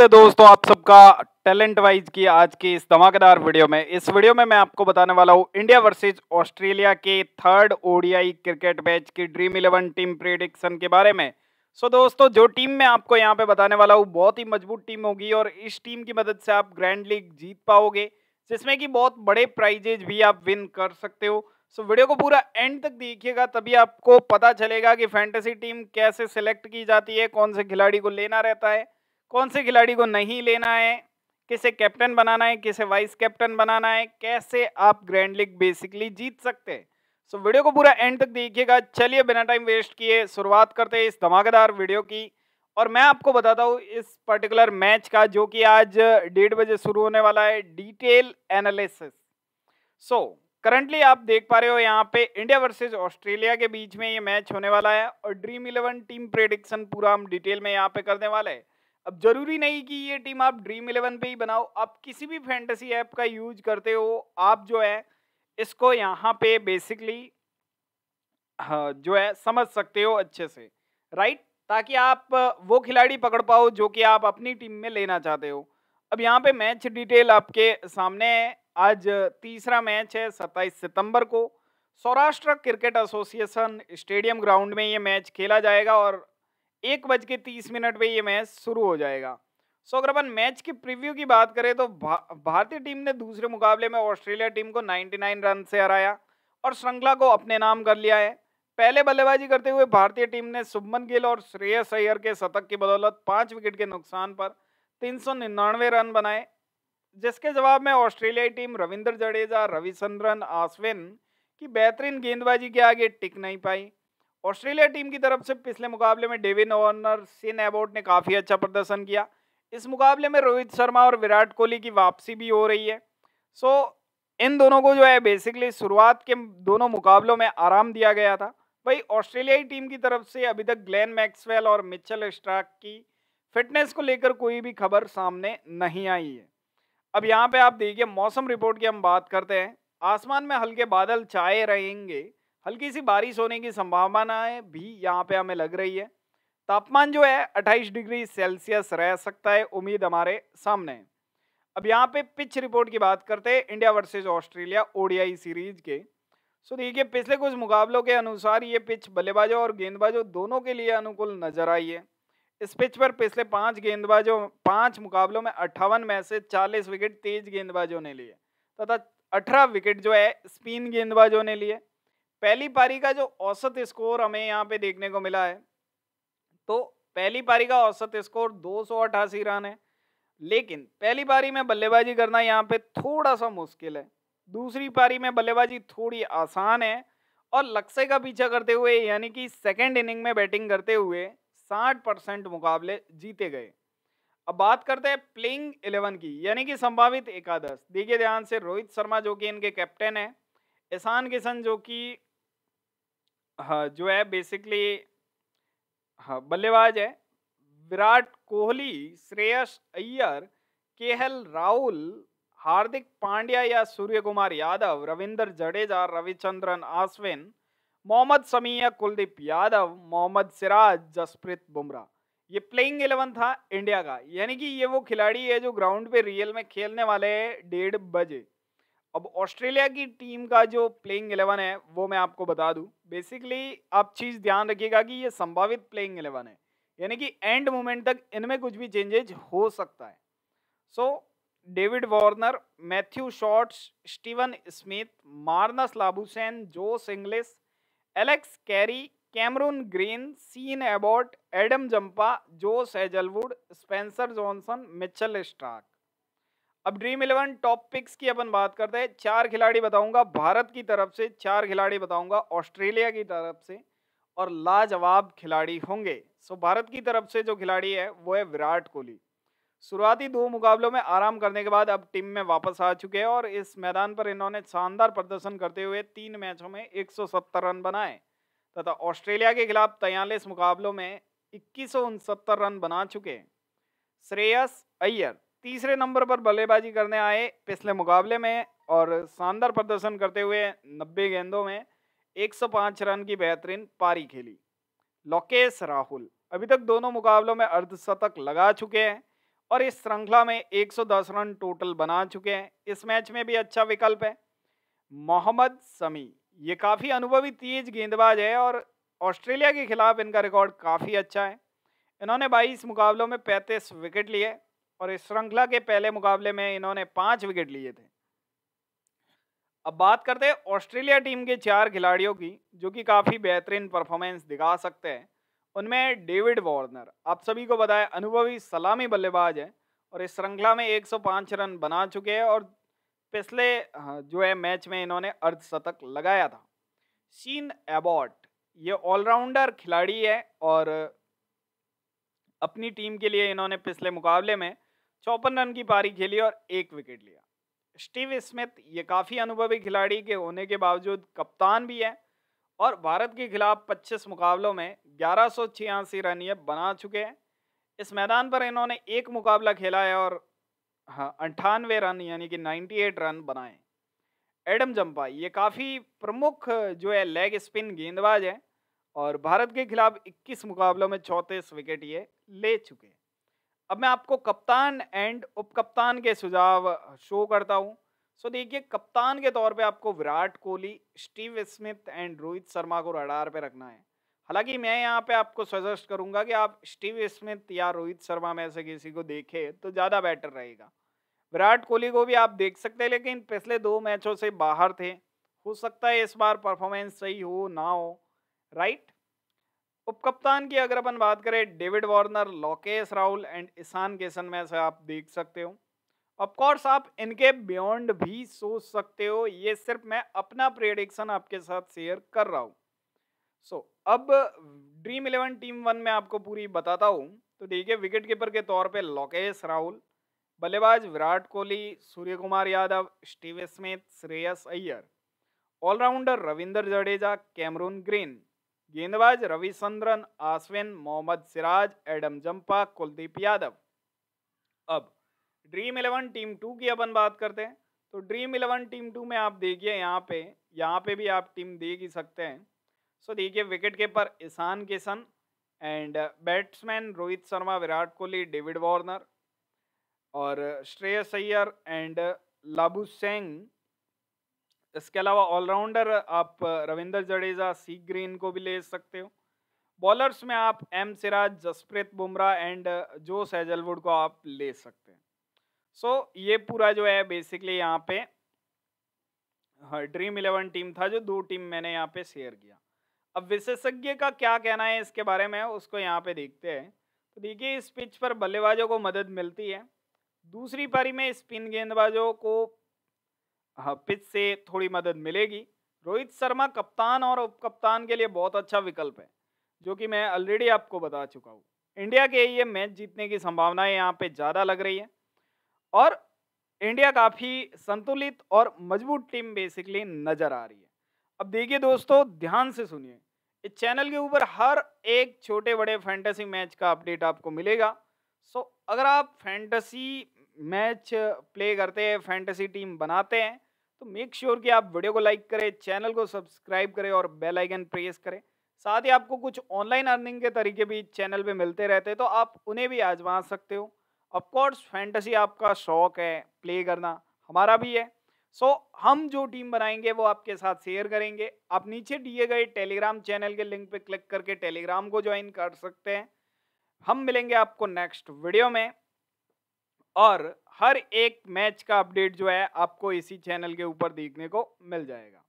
स्वागत है दोस्तों आप सबका टैलेंट वाइज की आज की इस धमाकेदार वीडियो में इस वीडियो में मैं आपको बताने वाला हूँ इंडिया वर्सेस ऑस्ट्रेलिया के थर्ड ओडीआई क्रिकेट मैच की ड्रीम इलेवन टीम प्रेडिक्शन के बारे में सो so दोस्तों जो टीम मैं आपको यहाँ पे बताने वाला हूँ बहुत ही मजबूत टीम होगी और इस टीम की मदद से आप ग्रैंड लीग जीत पाओगे जिसमें कि बहुत बड़े प्राइजेज भी आप विन कर सकते हो सो so, वीडियो को पूरा एंड तक देखिएगा तभी आपको पता चलेगा कि फैंटेसी टीम कैसे सिलेक्ट की जाती है कौन से खिलाड़ी को लेना रहता है कौन से खिलाड़ी को नहीं लेना है किसे कैप्टन बनाना है किसे वाइस कैप्टन बनाना है कैसे आप ग्रैंड लीग बेसिकली जीत सकते हैं सो so, वीडियो को पूरा एंड तक देखिएगा चलिए बिना टाइम वेस्ट किए शुरुआत करते हैं इस धमाकेदार वीडियो की और मैं आपको बताता हूँ इस पर्टिकुलर मैच का जो कि आज डेढ़ बजे शुरू होने वाला है डिटेल एनालिसिस सो करंटली आप देख पा रहे हो यहाँ पे इंडिया वर्सेज ऑस्ट्रेलिया के बीच में ये मैच होने वाला है और ड्रीम इलेवन टीम प्रेडिक्शन पूरा हम डिटेल में यहाँ पे करने वाला है अब जरूरी नहीं कि ये टीम आप ड्रीम इलेवन पे ही बनाओ आप किसी भी फैंटेसी ऐप का यूज करते हो आप जो है इसको यहाँ पे बेसिकली हाँ, जो है समझ सकते हो अच्छे से राइट ताकि आप वो खिलाड़ी पकड़ पाओ जो कि आप अपनी टीम में लेना चाहते हो अब यहाँ पे मैच डिटेल आपके सामने है आज तीसरा मैच है सत्ताईस सितंबर को Saurashtra cricket association stadium ground में ये मैच खेला जाएगा और एक बज के तीस मिनट पर ये मैच शुरू हो जाएगा सो अगर अपन मैच की प्रीव्यू की बात करें तो भा, भारतीय टीम ने दूसरे मुकाबले में ऑस्ट्रेलिया टीम को 99 रन से हराया और श्रृंखला को अपने नाम कर लिया है पहले बल्लेबाजी करते हुए भारतीय टीम ने शुभमन गिल और श्रेयस अय्यर के शतक की बदौलत पाँच विकेट के नुकसान पर तीन रन बनाए जिसके जवाब में ऑस्ट्रेलियाई टीम रविंद्र जडेजा रविचंद्रन आश्विन की बेहतरीन गेंदबाजी के आगे टिक नहीं पाई ऑस्ट्रेलिया टीम की तरफ से पिछले मुकाबले में डेविन ऑर्नर सिन एबोट ने काफ़ी अच्छा प्रदर्शन किया इस मुकाबले में रोहित शर्मा और विराट कोहली की वापसी भी हो रही है सो so, इन दोनों को जो है बेसिकली शुरुआत के दोनों मुकाबलों में आराम दिया गया था भाई ऑस्ट्रेलियाई टीम की तरफ से अभी तक ग्लेन मैक्सवेल और मिचल स्ट्राक की फिटनेस को लेकर कोई भी खबर सामने नहीं आई है अब यहाँ पे आप देखिए मौसम रिपोर्ट की हम बात करते हैं आसमान में हल्के बादल छाए रहेंगे हल्की सी बारिश होने की संभावना है भी यहाँ पे हमें लग रही है तापमान जो है 28 डिग्री सेल्सियस रह सकता है उम्मीद हमारे सामने है अब यहाँ पे पिच रिपोर्ट की बात करते हैं India versus Australia ODI series के सो देखिए पिछले कुछ मुकाबलों के अनुसार ये पिच बल्लेबाजों और गेंदबाजों दोनों के लिए अनुकूल नजर आई है इस पिच पर पिछले पाँच गेंदबाजों पाँच मुकाबलों में अट्ठावन में से चालीस विकेट तेज गेंदबाजों ने लिए तथा अठारह विकेट जो है स्पिन गेंदबाजों ने लिए पहली पारी का जो औसत स्कोर हमें यहाँ पे देखने को मिला है तो पहली पारी का औसत स्कोर दो रन है लेकिन पहली पारी में बल्लेबाजी करना यहाँ पे थोड़ा सा मुश्किल है दूसरी पारी में बल्लेबाजी थोड़ी आसान है और लक्ष्य का पीछा करते हुए यानी कि सेकेंड इनिंग में बैटिंग करते हुए साठ परसेंट मुकाबले जीते गए अब बात करते हैं प्लेइंग इलेवन की यानी कि संभावित एकादश देखिए ध्यान से रोहित शर्मा जो कि इनके कैप्टन है ईशान किशन जो कि हाँ जो है बेसिकली हाँ बल्लेबाज है विराट कोहली श्रेयस अय्यर के राहुल हार्दिक पांड्या या सूर्य कुमार यादव रविंदर जडेजा रविचंद्रन आश्विन मोहम्मद समी या कुलदीप यादव मोहम्मद सिराज जसप्रीत बुमराह ये प्लेइंग इलेवन था इंडिया का यानी कि ये वो खिलाड़ी है जो ग्राउंड पे रियल में खेलने वाले हैं डेढ़ बजे अब ऑस्ट्रेलिया की टीम का जो प्लेइंग एलेवन है वो मैं आपको बता दूं बेसिकली आप चीज़ ध्यान रखिएगा कि ये संभावित प्लेइंग एलेवन है यानी कि एंड मोमेंट तक इनमें कुछ भी चेंजेज हो सकता है so David Warner Matthew Shorts Steven Smith Marnus Labuschagne Josh Inglis Alex Carey Cameron Green Sean Abbott Adam Zampa Josh Hazlewood Spencer Johnson Mitchell Starc अब ड्रीम इलेवन टॉप पिक्स की अपन बात करते हैं चार खिलाड़ी बताऊंगा भारत की तरफ से चार खिलाड़ी बताऊंगा ऑस्ट्रेलिया की तरफ से और लाजवाब खिलाड़ी होंगे सो भारत की तरफ से जो खिलाड़ी है वो है विराट कोहली शुरुआती दो मुकाबलों में आराम करने के बाद अब टीम में वापस आ चुके हैं और इस मैदान पर इन्होंने शानदार प्रदर्शन करते हुए तीन मैचों में 170 रन बनाए तथा ऑस्ट्रेलिया के खिलाफ तयालीस मुकाबलों में इक्कीस रन बना चुके हैं श्रेयस अय्यर तीसरे नंबर पर बल्लेबाजी करने आए पिछले मुकाबले में और शानदार प्रदर्शन करते हुए नब्बे गेंदों में 105 रन की बेहतरीन पारी खेली लोकेश राहुल अभी तक दोनों मुकाबलों में अर्धशतक लगा चुके हैं और इस श्रृंखला में 110 रन टोटल बना चुके हैं इस मैच में भी अच्छा विकल्प है मोहम्मद समी ये काफ़ी अनुभवी तेज गेंदबाज है और ऑस्ट्रेलिया के खिलाफ इनका रिकॉर्ड काफ़ी अच्छा है इन्होंने 22 मुकाबलों में 35 विकेट लिए और इस श्रृंखला के पहले मुकाबले में इन्होंने पांच विकेट लिए थे अब बात करते हैं ऑस्ट्रेलिया टीम के चार खिलाड़ियों की जो कि काफ़ी बेहतरीन परफॉर्मेंस दिखा सकते हैं उनमें डेविड वार्नर आप सभी को बताया अनुभवी सलामी बल्लेबाज है और इस श्रृंखला में 105 रन बना चुके हैं और पिछले हाँ, जो है मैच में इन्होंने अर्धशतक लगाया था शीन एबॉट ये ऑलराउंडर खिलाड़ी है और अपनी टीम के लिए इन्होंने पिछले मुकाबले में चौपन रन की पारी खेली और एक विकेट लिया स्टीव स्मिथ ये काफ़ी अनुभवी खिलाड़ी के होने के बावजूद कप्तान भी है और भारत के खिलाफ 25 मुकाबलों में ग्यारह रन ये बना चुके हैं इस मैदान पर इन्होंने एक मुकाबला खेला है और हाँ अंठानवे रन यानी कि 98 रन बनाए एडम जम्पा ये काफ़ी प्रमुख जो है लेग स्पिन गेंदबाज है और भारत के खिलाफ 21 मुकाबलों में चौंतीस विकेट ये ले चुके हैं अब मैं आपको कप्तान एंड उपकप्तान के सुझाव शो करता हूँ सो so, देखिए कप्तान के तौर पे आपको Virat Kohli Steve Smith and Rohit Sharma को रडार पे रखना है हालांकि मैं यहाँ पे आपको सजेस्ट करूँगा कि आप स्टीव स्मिथ या रोहित शर्मा में से किसी को देखें तो ज़्यादा बेटर रहेगा विराट कोहली को भी आप देख सकते हैं लेकिन पिछले दो मैचों से बाहर थे हो सकता है इस बार परफॉर्मेंस सही हो ना हो राइट उप कप्तान की अगर अपन बात करें David Warner Lokesh Rahul and Ishan Kishan में से आप देख सकते हो ऑफकोर्स आप इनके बियॉन्ड भी सोच सकते हो ये सिर्फ मैं अपना प्रेडिक्शन आपके साथ शेयर कर रहा हूँ सो so, अब ड्रीम इलेवन टीम वन में आपको पूरी बताता हूँ तो देखिए विकेट कीपर के तौर पे लोकेश राहुल बल्लेबाज Virat Kohli Surya Kumar Yadav Steve Smith Shreyas Iyer allrounder Ravinder Jadeja Cameron Green गेंदबाज रविचंद्रन आश्विन मोहम्मद सिराज एडम जंपा कुलदीप यादव अब ड्रीम इलेवन टीम टू की अपन बात करते हैं तो ड्रीम इलेवन टीम टू में आप देखिए यहाँ पे यहाँ पे भी आप टीम देख ही सकते हैं सो देखिए wicket keeper Ishan Kishan and batsman Rohit Sharma Virat Kohli David Warner और Shreyas Iyer and Labuschagne इसके अलावा ऑलराउंडर आप रविंदर जडेजा सी ग्रीन को भी ले सकते हो बॉलर्स में आप M Siraj Jasprit Bumrah and Josh Hazlewood को आप ले सकते हैं सो so, ये पूरा जो है बेसिकली यहाँ पे ड्रीम इलेवन टीम था जो दो टीम मैंने यहाँ पे शेयर किया अब विशेषज्ञ का क्या कहना है इसके बारे में उसको यहाँ पे देखते हैं तो देखिए इस पिच पर बल्लेबाजों को मदद मिलती है दूसरी पारी में स्पिन गेंदबाजों को पिच हाँ, से थोड़ी मदद मिलेगी रोहित शर्मा कप्तान और उप कप्तान के लिए बहुत अच्छा विकल्प है जो कि मैं ऑलरेडी आपको बता चुका हूँ इंडिया के ये मैच जीतने की संभावनाएं यहाँ पे ज़्यादा लग रही है और इंडिया काफ़ी संतुलित और मजबूत टीम बेसिकली नज़र आ रही है अब देखिए दोस्तों ध्यान से सुनिए इस चैनल के ऊपर हर एक छोटे बड़े फैंटेसी मैच का अपडेट आपको मिलेगा सो अगर आप फैंटेसी मैच प्ले करते हैं फैंटेसी टीम बनाते हैं तो मेक श्योर sure कि आप वीडियो को लाइक करें चैनल को सब्सक्राइब करें और बेल आइकन प्रेस करें साथ ही आपको कुछ ऑनलाइन अर्निंग के तरीके भी चैनल पे मिलते रहते हैं तो आप उन्हें भी आजमा सकते हो ऑफकोर्स फैंटसी आपका शौक है प्ले करना हमारा भी है सो so, हम जो टीम बनाएंगे वो आपके साथ शेयर करेंगे आप नीचे दिए गए टेलीग्राम चैनल के लिंक पे क्लिक करके टेलीग्राम को ज्वाइन कर सकते हैं हम मिलेंगे आपको नेक्स्ट वीडियो में और हर एक मैच का अपडेट जो है आपको इसी चैनल के ऊपर देखने को मिल जाएगा